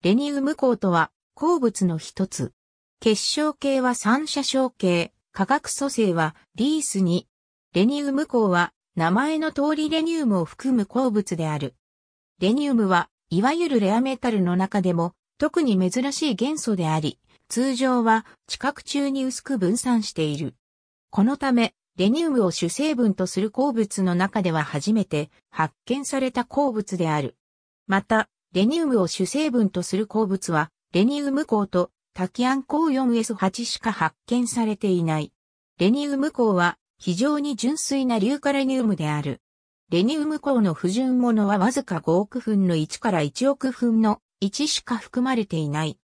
レニウム鉱とは鉱物の一つ。結晶系は三射晶系、化学組成はリース2。レニウム鉱は名前の通りレニウムを含む鉱物である。レニウムはいわゆるレアメタルの中でも特に珍しい元素であり、通常は地殻中に薄く分散している。このため、レニウムを主成分とする鉱物の中では初めて発見された鉱物である。また、レニウムを主成分とする鉱物は、レニウム鉱とタキアン鉱 4S8 しか発見されていない。レニウム鉱は非常に純粋な硫化レニウムである。レニウム鉱の不純物はわずか5億分の1から1億分の1しか含まれていない。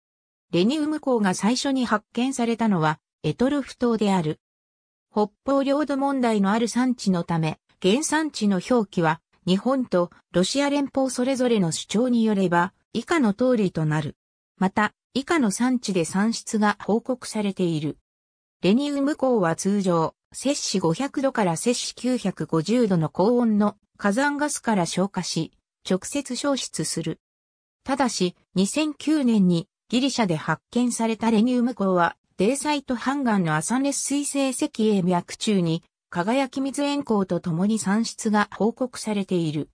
レニウム鉱が最初に発見されたのは、エトルフ島である。北方領土問題のある産地のため、原産地の表記は日本とロシア連邦それぞれの主張によれば、以下の通りとなる。また、以下の産地で産出が報告されている。レニウム港は通常、摂氏500度から摂氏950度の高温の火山ガスから消化し、直接消失する。ただし、2009年にギリシャで発見されたレニウム港は、デーサイトハンガンのアサネス水星石英脈中に輝き水円光と共に産出が報告されている。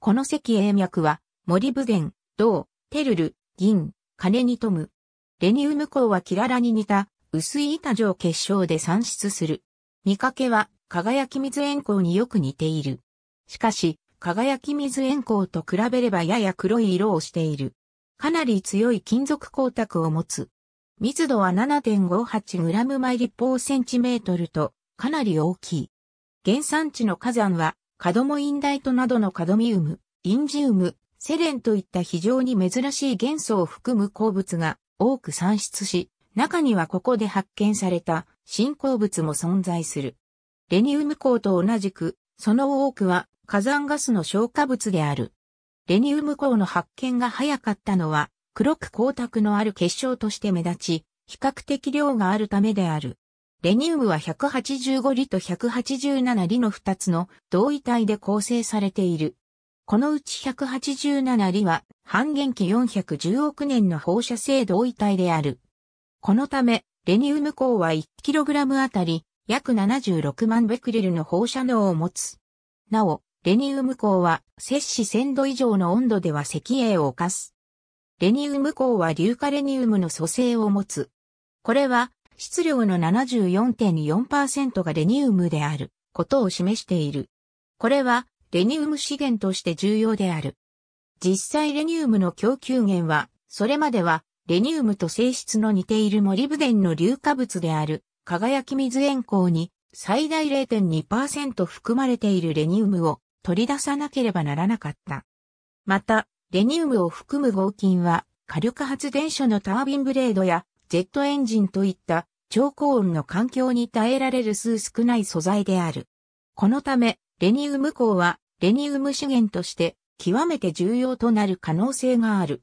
この石英脈は、森武源、銅、テルル、銀、金に富む。レニウム鉱はキララに似た薄い板状結晶で産出する。見かけは輝き水円光によく似ている。しかし、輝き水円光と比べればやや黒い色をしている。かなり強い金属光沢を持つ。密度は 7.58g 毎立方センチメートルとかなり大きい。原産地の火山は、カドモインダイトなどのカドミウム、インジウム、セレンといった非常に珍しい元素を含む鉱物が多く産出し、中にはここで発見された新鉱物も存在する。レニウム鉱と同じく、その多くは火山ガスの消化物である。レニウム鉱の発見が早かったのは、黒く光沢のある結晶として目立ち、比較的量があるためである。レニウムは185リと187リの2つの同位体で構成されている。このうち187リは半減期410億年の放射性同位体である。このため、レニウム鋼は 1kg あたり約76万ベクレルの放射能を持つ。なお、レニウム鋼は摂氏1000度以上の温度では石英を犯す。レニウム鋼は硫化レニウムの組成を持つ。これは質量の74.4%がレニウムであることを示している。これはレニウム資源として重要である。実際レニウムの供給源は、それまではレニウムと性質の似ているモリブデンの硫化物である輝き水塩鉱に最大0.2%含まれているレニウムを取り出さなければならなかった。また、レニウムを含む合金は火力発電所のタービンブレードやジェットエンジンといった超高温の環境に耐えられる数少ない素材である。このため、レニウム鋼は、レニウム資源として、極めて重要となる可能性がある。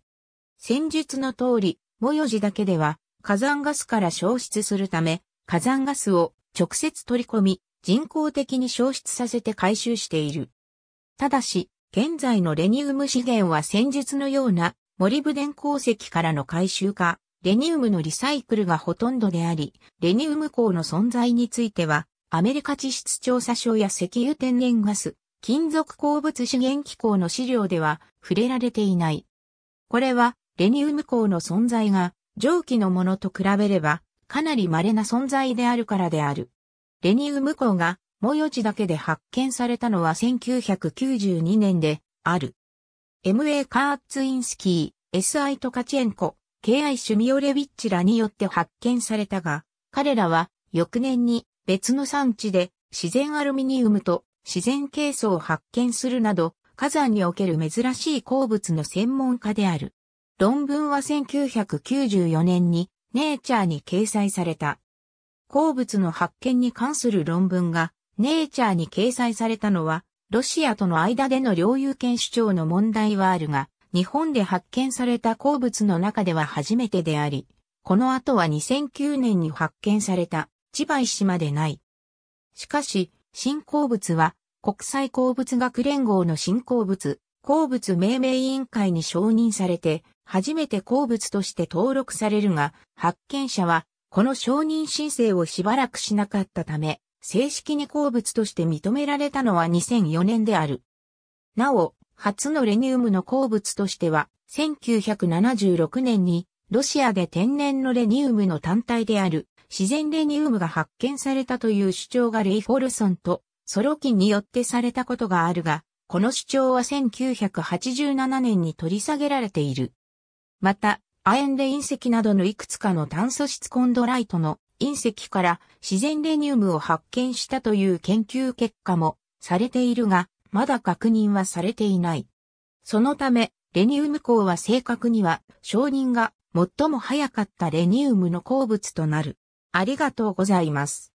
戦術の通り、模様時だけでは、火山ガスから消失するため、火山ガスを直接取り込み、人工的に消失させて回収している。ただし、現在のレニウム資源は戦術のような森部電鉱石からの回収か、レニウムのリサイクルがほとんどであり、レニウム鉱の存在については、アメリカ地質調査所や石油天然ガス、金属鉱物資源機構の資料では触れられていない。これは、レニウム鉱の存在が、蒸気のものと比べれば、かなり稀な存在であるからである。レニウム鉱が、模様地だけで発見されたのは1992年で、ある。MA カーツインスキー、SI トカチェンコ、敬愛シュミオレィッチらによって発見されたが、彼らは翌年に別の産地で自然アルミニウムと自然ケイ素を発見するなど、火山における珍しい鉱物の専門家である。論文は1994年にネイチャーに掲載された。鉱物の発見に関する論文がネイチャーに掲載されたのは、ロシアとの間での領有権主張の問題はあるが、日本で発見された鉱物の中では初めてであり、この後は2009年に発見された千葉石までない。しかし、新鉱物は国際鉱物学連合の新鉱物、鉱物命名委員会に承認されて、初めて鉱物として登録されるが、発見者は、この承認申請をしばらくしなかったため、正式に鉱物として認められたのは2004年である。なお、初のレニウムの鉱物としては、1976年にロシアで天然のレニウムの単体である自然レニウムが発見されたという主張がレイ・フォルソンとソロキンによってされたことがあるが、この主張は1987年に取り下げられている。また、亜鉛で隕石などのいくつかの炭素質コンドライトの隕石から自然レニウムを発見したという研究結果もされているが、まだ確認はされていない。そのため、レニウム鉱は正確には承認が最も早かったレニウムの鉱物となる。ありがとうございます。